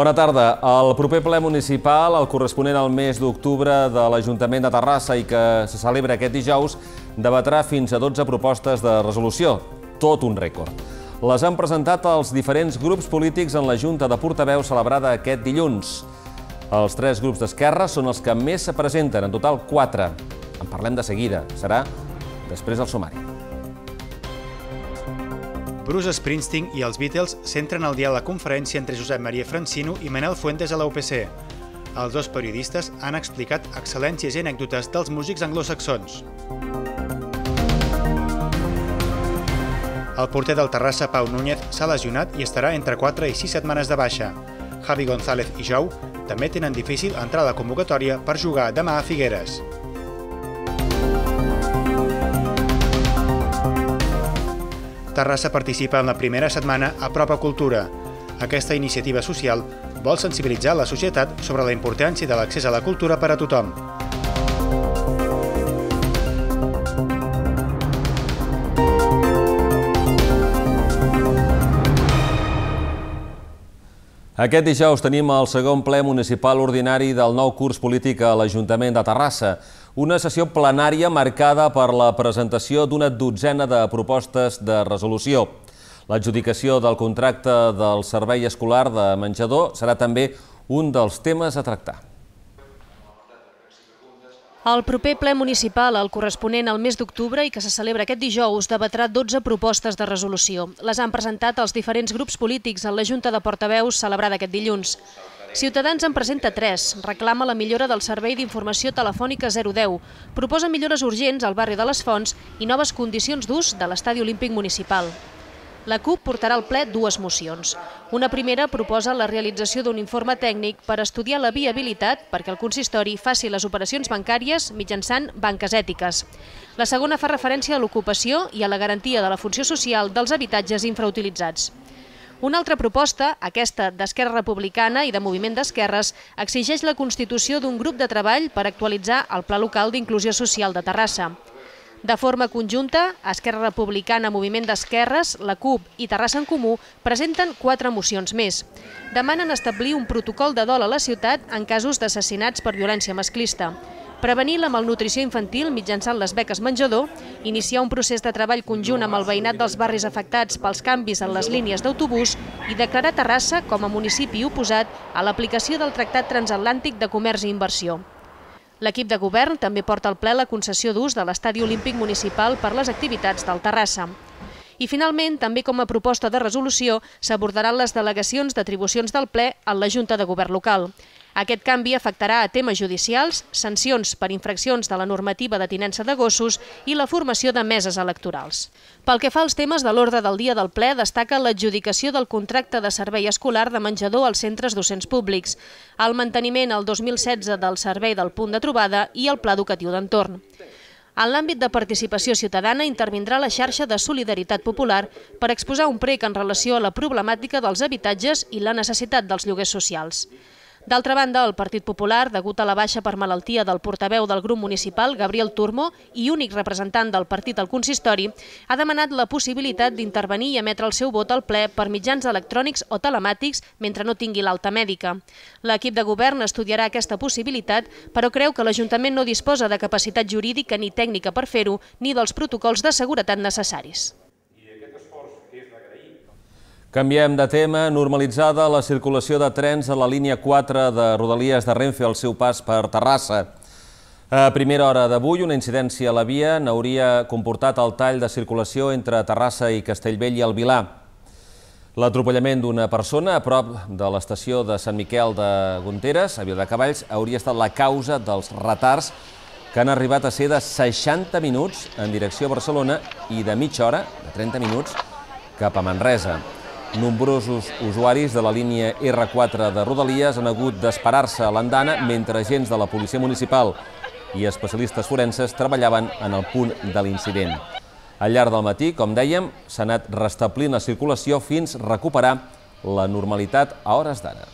Bona tarda. El proper ple municipal, el corresponent al mes d'octubre de l'Ajuntament de Terrassa i que se celebra aquest dijous, debatrà fins a 12 propostes de resolució. Tot un rècord. Les han presentat els diferents grups polítics en la Junta de Portaveus celebrada aquest dilluns. Els tres grups d'esquerra són els que més se presenten, en total quatre. En parlem de seguida. Serà després del sumari. Bruce Springsteen i els Beatles centren el dia a la conferència entre Josep Maria Francino i Manel Fuentes a la UPC. Els dos periodistes han explicat excel·lències i anècdotes dels músics anglosaxons. El porter del Terrassa, Pau Núñez, s'ha lesionat i estarà entre 4 i 6 setmanes de baixa. Javi González i Jou també tenen difícil entrar a la convocatòria per jugar demà a Figueres. Terrassa participa en la primera setmana a Propa Cultura. Aquesta iniciativa social vol sensibilitzar la societat sobre la importància de l'accés a la cultura per a tothom. Aquest dijous tenim el segon ple municipal ordinari del nou curs polític a l'Ajuntament de Terrassa. Una sessió plenària marcada per la presentació d'una dotzena de propostes de resolució. L'adjudicació del contracte del servei escolar de menjador serà també un dels temes a tractar. El proper ple municipal, el corresponent al mes d'octubre i que se celebra aquest dijous, debatrà 12 propostes de resolució. Les han presentat els diferents grups polítics en la Junta de Portaveus celebrada aquest dilluns. Ciutadans en presenta tres. Reclama la millora del servei d'informació telefònica 010, proposa millores urgents al barri de les Fonts i noves condicions d'ús de l'estadi olímpic municipal. La CUP portarà al ple dues mocions. Una primera proposa la realització d'un informe tècnic per estudiar la viabilitat perquè el consistori faci les operacions bancàries mitjançant banques ètiques. La segona fa referència a l'ocupació i a la garantia de la funció social dels habitatges infrautilitzats. Una altra proposta, aquesta d'Esquerra Republicana i de Moviment d'Esquerres, exigeix la constitució d'un grup de treball per actualitzar el Pla Local d'Inclusió Social de Terrassa. De forma conjunta, Esquerra Republicana, Moviment d'Esquerres, la CUP i Terrassa en Comú presenten quatre mocions més. Demanen establir un protocol de dol a la ciutat en casos d'assassinats per violència masclista prevenir la malnutrició infantil mitjançant les beques menjador, iniciar un procés de treball conjunt amb el veïnat dels barris afectats pels canvis en les línies d'autobús i declarar Terrassa com a municipi oposat a l'aplicació del Tractat Transatlàntic de Comerç i Inversió. L'equip de govern també porta al ple la concessió d'ús de l'estadi olímpic municipal per les activitats del Terrassa. I finalment, també com a proposta de resolució, s'abordaran les delegacions d'atribucions del ple a la Junta de Govern local. Aquest canvi afectarà a temes judicials, sancions per infraccions de la normativa de tinença de gossos i la formació de meses electorals. Pel que fa als temes de l'ordre del dia del ple, destaca l'adjudicació del contracte de servei escolar de menjador als centres docents públics, el manteniment al 2016 del servei del punt de trobada i el pla educatiu d'entorn. En l'àmbit de participació ciutadana intervindrà la xarxa de solidaritat popular per exposar un prec en relació a la problemàtica dels habitatges i la necessitat dels lloguers socials. D'altra banda, el Partit Popular, degut a la baixa per malaltia del portaveu del grup municipal, Gabriel Turmo, i únic representant del partit al consistori, ha demanat la possibilitat d'intervenir i emetre el seu vot al ple per mitjans electrònics o telemàtics mentre no tingui l'alta mèdica. L'equip de govern estudiarà aquesta possibilitat, però creu que l'Ajuntament no disposa de capacitat jurídica ni tècnica per fer-ho, ni dels protocols de seguretat necessaris. Canviem de tema. Normalitzada la circulació de trens a la línia 4 de Rodalies de Renfe al seu pas per Terrassa. A primera hora d'avui, una incidència a la via n'hauria comportat el tall de circulació entre Terrassa i Castellvell i el Vilà. L'atropellament d'una persona a prop de l'estació de Sant Miquel de Gonteres, a Viladecavalls, hauria estat la causa dels retards que han arribat a ser de 60 minuts en direcció a Barcelona i de mitja hora, de 30 minuts, cap a Manresa. Nombrosos usuaris de la línia R4 de Rodalies han hagut d'esperar-se a l'andana mentre agents de la policia municipal i especialistes forenses treballaven en el punt de l'incident. Al llarg del matí, com dèiem, s'ha anat restablint la circulació fins recuperar la normalitat a hores d'ara.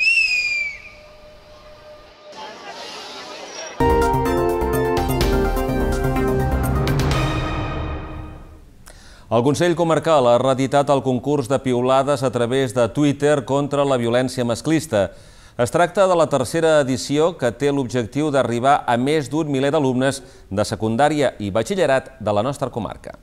El Consell Comarcal ha reeditat el concurs de piulades a través de Twitter contra la violència masclista. Es tracta de la tercera edició que té l'objectiu d'arribar a més d'un miler d'alumnes de secundària i batxillerat de la nostra comarca.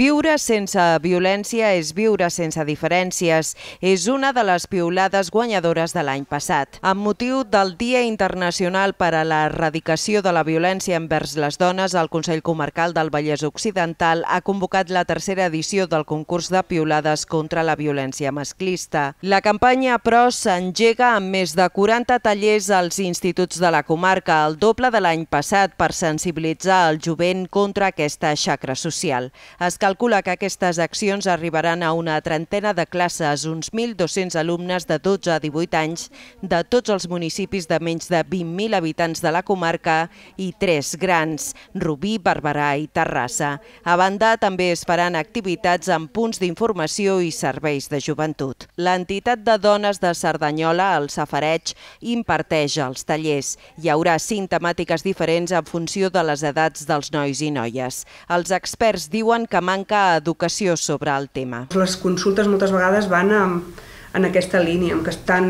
Viure sense violència és viure sense diferències. És una de les piulades guanyadores de l'any passat. Amb motiu del Dia Internacional per a l'Erradicació de la Violència envers les Dones, el Consell Comarcal del Vallès Occidental ha convocat la tercera edició del concurs de piulades contra la violència masclista. La campanya, però, s'engega amb més de 40 tallers als instituts de la comarca, el doble de l'any passat, per sensibilitzar el jovent contra aquesta xacra social. Es calcula que aquestes accions arribaran a una trentena de classes, uns 1.200 alumnes de 12 a 18 anys de tots els municipis de menys de 20.000 habitants de la comarca i tres grans, Rubí, Barberà i Terrassa. A banda, també es faran activitats en punts d'informació i serveis de joventut. L'entitat de dones de Cerdanyola, el Safareig, imparteix els tallers. Hi haurà cinc temàtiques diferents en funció de les edats dels nois i noies. Els experts diuen que mai manca educació sobre el tema. Les consultes moltes vegades van amb, en aquesta línia, en què estan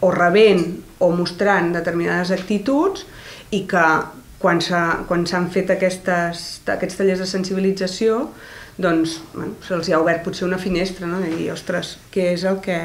o rebent o mostrant determinades actituds i que quan s'han fet aquestes, aquests tallers de sensibilització doncs bueno, se'ls ha obert potser una finestra no? de dir, ostres, què és el que,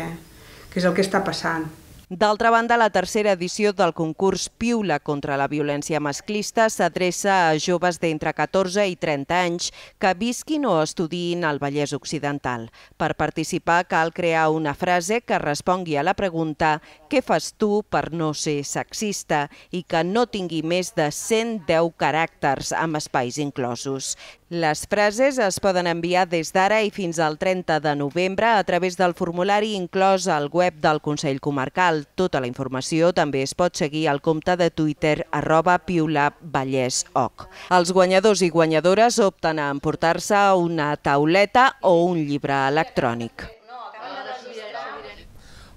què és el que està passant? D'altra banda, la tercera edició del concurs Piula contra la violència masclista s'adreça a joves d'entre 14 i 30 anys que visquin o estudiïn al Vallès Occidental. Per participar cal crear una frase que respongui a la pregunta «Què fas tu per no ser sexista?» i que no tingui més de 110 caràcters amb espais inclosos. Les frases es poden enviar des d'ara i fins al 30 de novembre a través del formulari inclòs al web del Consell Comarcal tota la informació també es pot seguir al compte de Twitter arroba piolabvallesoc. Els guanyadors i guanyadores opten a emportar-se una tauleta o un llibre electrònic.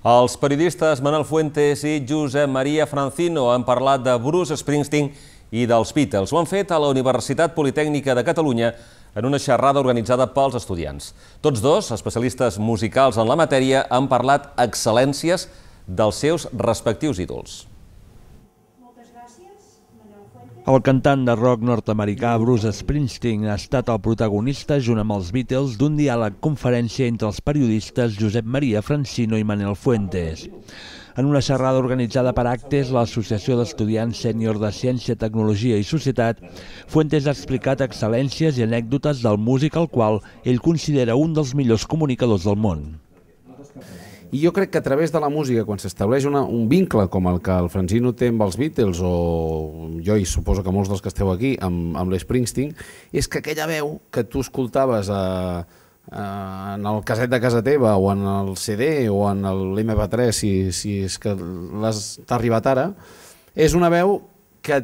Els periodistes Manel Fuentes i Josep Maria Francino han parlat de Bruce Springsteen i dels Beatles. Ho han fet a la Universitat Politècnica de Catalunya en una xerrada organitzada pels estudiants. Tots dos, especialistes musicals en la matèria, han parlat excel·lències dels seus respectius ídols. El cantant de rock nord-americà Bruce Springsteen ha estat el protagonista, junt amb els Beatles, d'un diàleg-conferència entre els periodistes Josep Maria Francino i Manel Fuentes. En una xerrada organitzada per Actes, l'Associació d'Estudiants Sènior de Ciència, Tecnologia i Societat, Fuentes ha explicat excel·lències i anècdotes del músic al qual ell considera un dels millors comunicadors del món. I jo crec que a través de la música, quan s'estableix un vincle com el que el Francino té amb els Beatles, o jo i suposo que molts dels que esteu aquí, amb, amb l'Springsteen, és que aquella veu que tu escoltaves a, a, en el caset de casa teva, o en el CD, o en l'MP3, si, si és que l'has arribat ara, és una veu que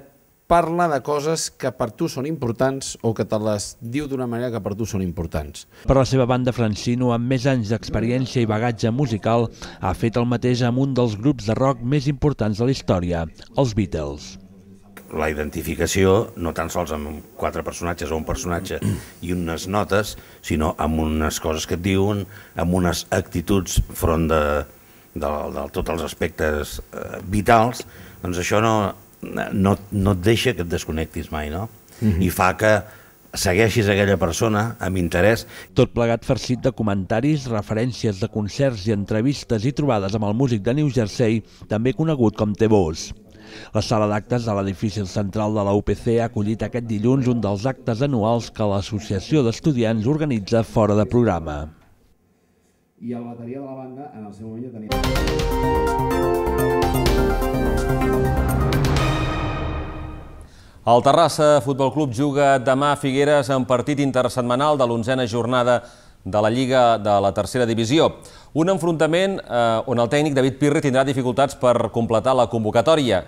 parla de coses que per tu són importants o que te les diu d'una manera que per tu són importants. Per la seva banda, Francino, amb més anys d'experiència i bagatge musical, ha fet el mateix amb un dels grups de rock més importants de la història, els Beatles. La identificació, no tan sols amb quatre personatges o un personatge i unes notes, sinó amb unes coses que et diuen, amb unes actituds front de, de, de, de tots els aspectes eh, vitals, doncs això no, no, no et deixa que et desconnectis mai, no? Mm -hmm. I fa que segueixis aquella persona amb interès. Tot plegat farcit de comentaris, referències de concerts i entrevistes i trobades amb el músic de New Jersey, també conegut com The Boss. La sala d'actes de l'edifici central de la UPC ha acollit aquest dilluns un dels actes anuals que l'Associació d'Estudiants organitza fora de programa. I el bateria de la banda en el seu moment ja tenia... El Terrassa Futbol Club juga demà a Figueres en partit intersetmanal de l'onzena jornada de la Lliga de la Tercera Divisió. Un enfrontament eh, on el tècnic David Pirri tindrà dificultats per completar la convocatòria.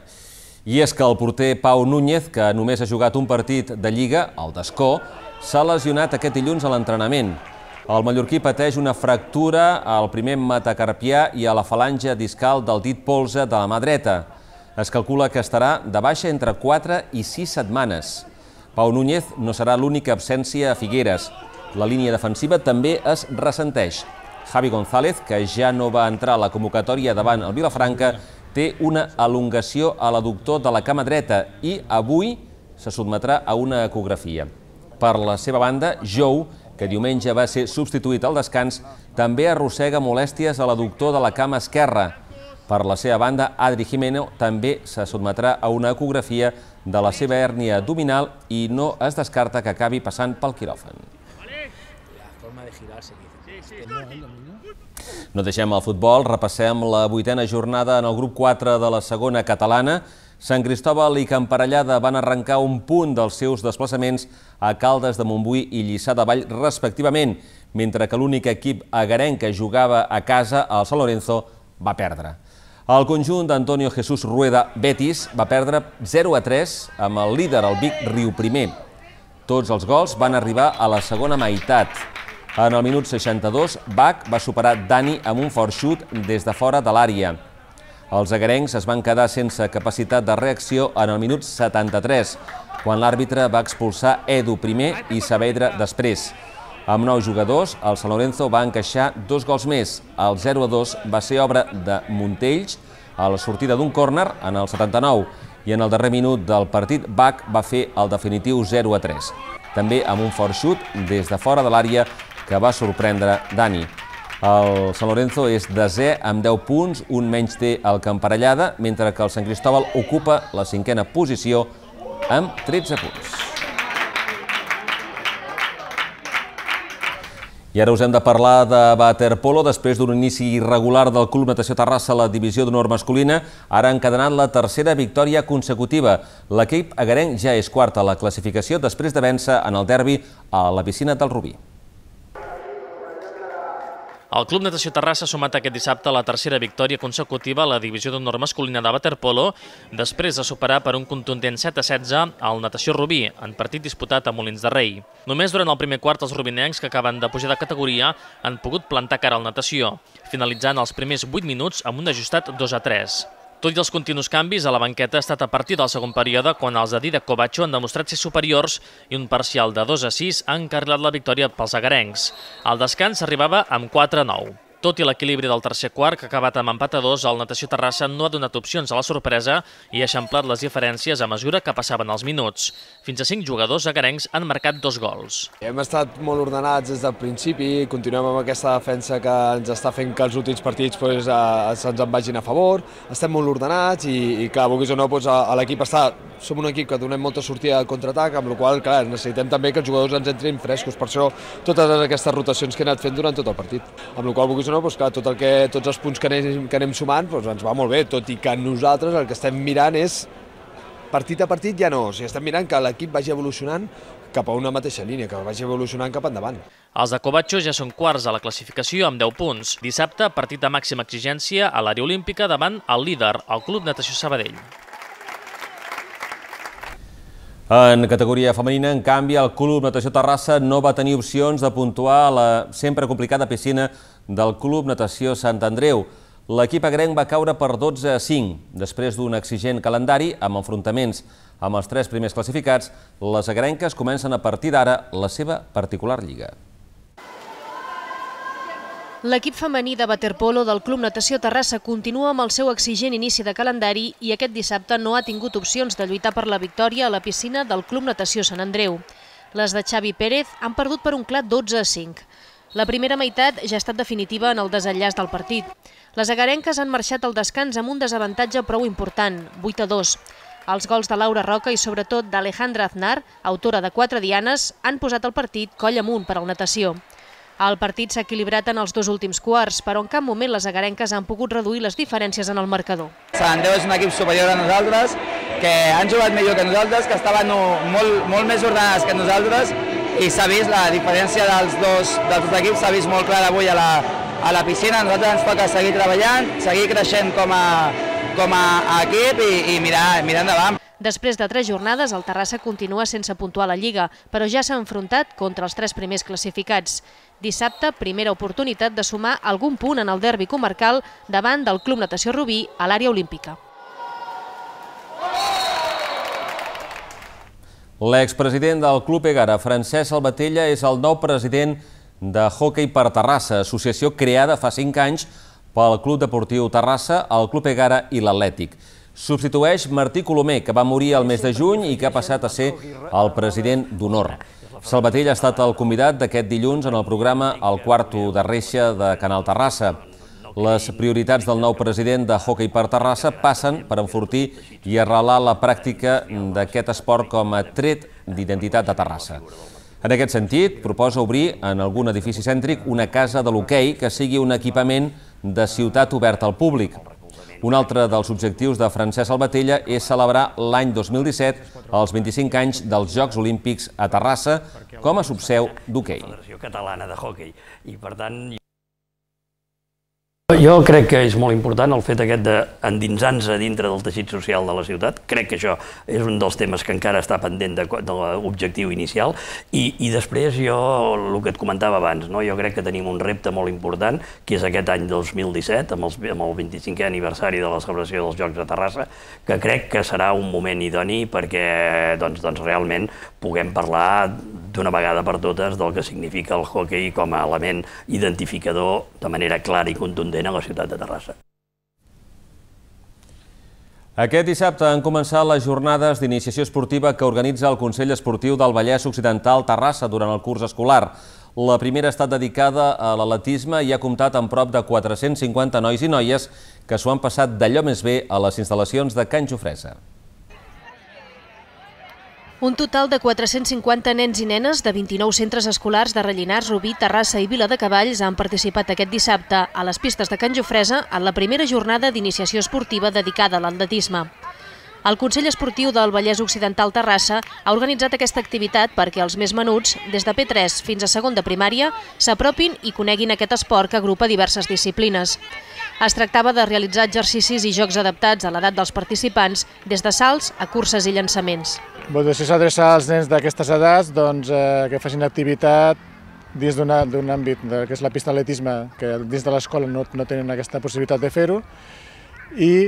I és que el porter Pau Núñez, que només ha jugat un partit de Lliga, el d'Escó, s'ha lesionat aquest dilluns a l'entrenament. El mallorquí pateix una fractura al primer metacarpià i a la falange discal del dit polze de la mà dreta es calcula que estarà de baixa entre 4 i 6 setmanes. Pau Núñez no serà l'única absència a Figueres. La línia defensiva també es ressenteix. Javi González, que ja no va entrar a la convocatòria davant el Vilafranca, té una elongació a l'adductor de la cama dreta i avui se sotmetrà a una ecografia. Per la seva banda, Jou, que diumenge va ser substituït al descans, també arrossega molèsties a l'adductor de la cama esquerra, per la seva banda, Adri Jimeno també se sotmetrà a una ecografia de la seva hèrnia abdominal i no es descarta que acabi passant pel quiròfan. no deixem el futbol, repassem la vuitena jornada en el grup 4 de la segona catalana. Sant Cristòbal i Camparellada van arrencar un punt dels seus desplaçaments a Caldes de Montbui i Lliçà de Vall respectivament, mentre que l'únic equip agarenc que jugava a casa, el San Lorenzo, va perdre. El conjunt d'Antonio Jesús Rueda Betis va perdre 0 a 3 amb el líder, el Vic Riu Primer. Tots els gols van arribar a la segona meitat. En el minut 62, Bach va superar Dani amb un fort xut des de fora de l'àrea. Els agarencs es van quedar sense capacitat de reacció en el minut 73, quan l'àrbitre va expulsar Edu primer i Saavedra després. Amb nou jugadors, el San Lorenzo va encaixar dos gols més. El 0-2 va ser obra de Montells a la sortida d'un córner en el 79 i en el darrer minut del partit Bach va fer el definitiu 0-3. També amb un fort xut des de fora de l'àrea que va sorprendre Dani. El San Lorenzo és desè amb 10 punts, un menys té el Camparellada, mentre que el Sant Cristòbal ocupa la cinquena posició amb 13 punts. I ara us hem de parlar de waterpolo. Després d'un inici irregular del Club Natació Terrassa a la divisió d'honor masculina, ara han cadenat la tercera victòria consecutiva. L'equip agarenc ja és quart a la classificació després de vèncer en el derbi a la piscina del Rubí. El Club Natació Terrassa ha sumat aquest dissabte la tercera victòria consecutiva a la divisió d'honor masculina de waterpolo, després de superar per un contundent 7 a 16 al Natació Rubí, en partit disputat a Molins de Rei. Només durant el primer quart els rubinencs, que acaben de pujar de categoria, han pogut plantar cara al natació, finalitzant els primers 8 minuts amb un ajustat 2 a 3. Tot i els continus canvis, a la banqueta ha estat a partir del segon període quan els de Didac Covacho han demostrat ser superiors i un parcial de 2 a 6 ha encarrilat la victòria pels agarencs. Al descans arribava amb 4 a 9. Tot i l'equilibri del tercer quart, que ha acabat amb empat a dos, el Natació Terrassa no ha donat opcions a la sorpresa i ha eixamplat les diferències a mesura que passaven els minuts. Fins a cinc jugadors agarencs han marcat dos gols. Hem estat molt ordenats des del principi, continuem amb aquesta defensa que ens està fent que els últims partits doncs, se'ns en vagin a favor, estem molt ordenats i, i clar, vulguis o no, doncs, l'equip està... Som un equip que donem molta sortida de contraatac, amb la qual clar, necessitem també que els jugadors ens entrin frescos, per això totes aquestes rotacions que he anat fent durant tot el partit, amb la qual cosa, no? pues doncs clar, tot el que, tots els punts que anem, que anem sumant pues doncs ens va molt bé, tot i que nosaltres el que estem mirant és partit a partit ja no, o sigui, estem mirant que l'equip vagi evolucionant cap a una mateixa línia, que vagi evolucionant cap endavant. Els de Covatxo ja són quarts a la classificació amb 10 punts. Dissabte, partit de màxima exigència a l'àrea olímpica davant el líder, el Club Natació Sabadell. En categoria femenina, en canvi, el Club Natació Terrassa no va tenir opcions de puntuar a la sempre complicada piscina del Club Natació Sant Andreu. L'equip agrenc va caure per 12 a 5. Després d'un exigent calendari amb enfrontaments amb els tres primers classificats, les agrenques comencen a partir d'ara la seva particular lliga. L'equip femení de waterpolo del Club Natació Terrassa continua amb el seu exigent inici de calendari i aquest dissabte no ha tingut opcions de lluitar per la victòria a la piscina del Club Natació Sant Andreu. Les de Xavi Pérez han perdut per un clar 12 a 5. La primera meitat ja ha estat definitiva en el desenllaç del partit. Les agarenques han marxat al descans amb un desavantatge prou important, 8 a 2. Els gols de Laura Roca i sobretot d'Alejandra Aznar, autora de quatre dianes, han posat el partit coll amunt per al natació. El partit s'ha equilibrat en els dos últims quarts, però en cap moment les agarenques han pogut reduir les diferències en el marcador. Sant Andreu és un equip superior a nosaltres, que han jugat millor que nosaltres, que estaven molt, molt més ordenades que nosaltres i s'ha vist la diferència dels dos, dels dos equips, s'ha vist molt clara avui a la, a la piscina. A nosaltres ens toca seguir treballant, seguir creixent com a, com a equip i, i mirar, mirar endavant. Després de tres jornades, el Terrassa continua sense puntuar la Lliga, però ja s'ha enfrontat contra els tres primers classificats. Dissabte, primera oportunitat de sumar algun punt en el derbi comarcal davant del Club Natació Rubí a l'àrea olímpica. L'expresident del Club Egara, Francesc Salvatella, és el nou president de Hockey per Terrassa, associació creada fa 5 anys pel Club Deportiu Terrassa, el Club Egara i l'Atlètic. Substitueix Martí Colomer, que va morir el mes de juny i que ha passat a ser el president d'honor. Salvatell ha estat el convidat d'aquest dilluns en el programa El quarto de reixa de Canal Terrassa. Les prioritats del nou president de Hockey per Terrassa passen per enfortir i arrelar la pràctica d'aquest esport com a tret d'identitat de Terrassa. En aquest sentit, proposa obrir en algun edifici cèntric una casa de l'hoquei que sigui un equipament de ciutat obert al públic. Un altre dels objectius de Francesc Albatella és celebrar l'any 2017 els 25 anys dels Jocs Olímpics a Terrassa com a subseu d'hoquei. ...catalana de hockey. I per tant... Jo crec que és molt important el fet aquest d'endinsar-nos a dintre del teixit social de la ciutat. Crec que això és un dels temes que encara està pendent de, de l'objectiu inicial. I, I després jo, el que et comentava abans, no? jo crec que tenim un repte molt important, que és aquest any 2017, amb, els, amb el 25è aniversari de la celebració dels Jocs de Terrassa, que crec que serà un moment idoni perquè doncs, doncs realment puguem parlar d'una vegada per totes del que significa el hockey com a element identificador de manera clara i contundent a la ciutat de Terrassa. Aquest dissabte han començat les jornades d'iniciació esportiva que organitza el Consell Esportiu del Vallès Occidental Terrassa durant el curs escolar. La primera ha estat dedicada a l'atletisme i ha comptat amb prop de 450 nois i noies que s'ho han passat d'allò més bé a les instal·lacions de Can Jofresa. Un total de 450 nens i nenes de 29 centres escolars de Rellinars, Rubí, Terrassa i Vila de Cavalls han participat aquest dissabte a les pistes de Can Jofresa en la primera jornada d'iniciació esportiva dedicada a l'atletisme. El Consell Esportiu del Vallès Occidental Terrassa ha organitzat aquesta activitat perquè els més menuts, des de P3 fins a segon de primària, s'apropin i coneguin aquest esport que agrupa diverses disciplines. Es tractava de realitzar exercicis i jocs adaptats a l'edat dels participants, des de salts a curses i llançaments. Doncs si s'adreça als nens d'aquestes edats doncs, eh, que facin activitat dins d'un àmbit, que és la pista d'atletisme, que dins de l'escola no, no tenen aquesta possibilitat de fer-ho, i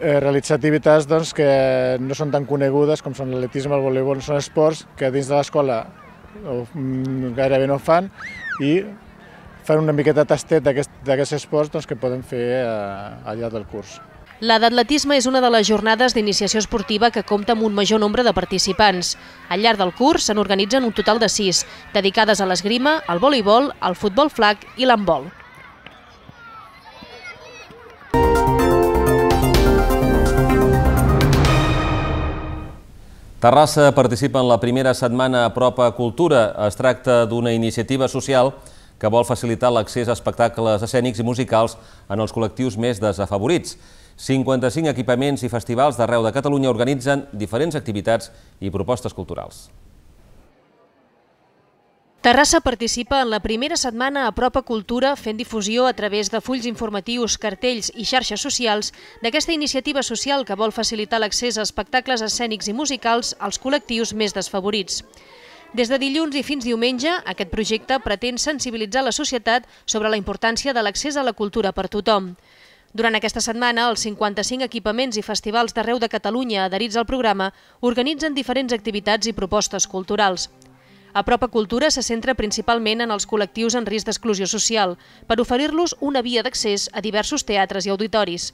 Eh, realitzar activitats doncs, que no són tan conegudes com són l'atletisme, el voleibol, són esports que dins de l'escola mm, gairebé no fan i fan una miqueta tastet d'aquests esports doncs, que poden fer eh, al llarg del curs. La d'atletisme és una de les jornades d'iniciació esportiva que compta amb un major nombre de participants. Al llarg del curs se n'organitzen un total de sis, dedicades a l'esgrima, al voleibol, al futbol flac i l'handbol. Terrassa participa en la primera setmana a Propa Cultura. Es tracta d'una iniciativa social que vol facilitar l'accés a espectacles escènics i musicals en els col·lectius més desafavorits. 55 equipaments i festivals d'arreu de Catalunya organitzen diferents activitats i propostes culturals. Terrassa participa en la primera setmana a Propa Cultura fent difusió a través de fulls informatius, cartells i xarxes socials d'aquesta iniciativa social que vol facilitar l'accés a espectacles escènics i musicals als col·lectius més desfavorits. Des de dilluns i fins diumenge, aquest projecte pretén sensibilitzar la societat sobre la importància de l'accés a la cultura per tothom. Durant aquesta setmana, els 55 equipaments i festivals d'arreu de Catalunya adherits al programa organitzen diferents activitats i propostes culturals. A Propa Cultura se centra principalment en els col·lectius en risc d'exclusió social, per oferir-los una via d'accés a diversos teatres i auditoris.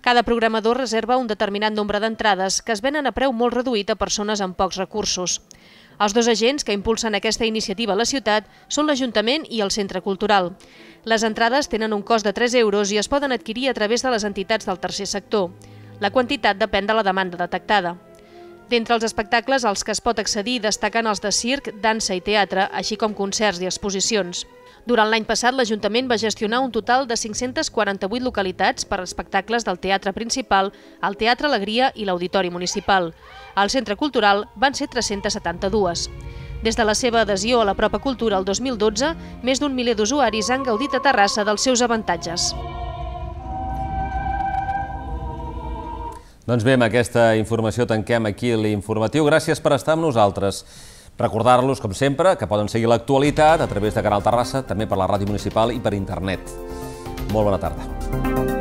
Cada programador reserva un determinat nombre d'entrades que es venen a preu molt reduït a persones amb pocs recursos. Els dos agents que impulsen aquesta iniciativa a la ciutat són l'Ajuntament i el Centre Cultural. Les entrades tenen un cost de 3 euros i es poden adquirir a través de les entitats del tercer sector. La quantitat depèn de la demanda detectada. D'entre els espectacles als que es pot accedir destaquen els de circ, dansa i teatre, així com concerts i exposicions. Durant l'any passat, l'Ajuntament va gestionar un total de 548 localitats per espectacles del Teatre Principal, el Teatre Alegria i l'Auditori Municipal. Al Centre Cultural van ser 372. Des de la seva adhesió a la Propa Cultura el 2012, més d'un miler d'usuaris han gaudit a Terrassa dels seus avantatges. Doncs bé, amb aquesta informació tanquem aquí l'informatiu. Gràcies per estar amb nosaltres. Recordar-los, com sempre, que poden seguir l'actualitat a través de Canal Terrassa, també per la ràdio municipal i per internet. Molt bona tarda.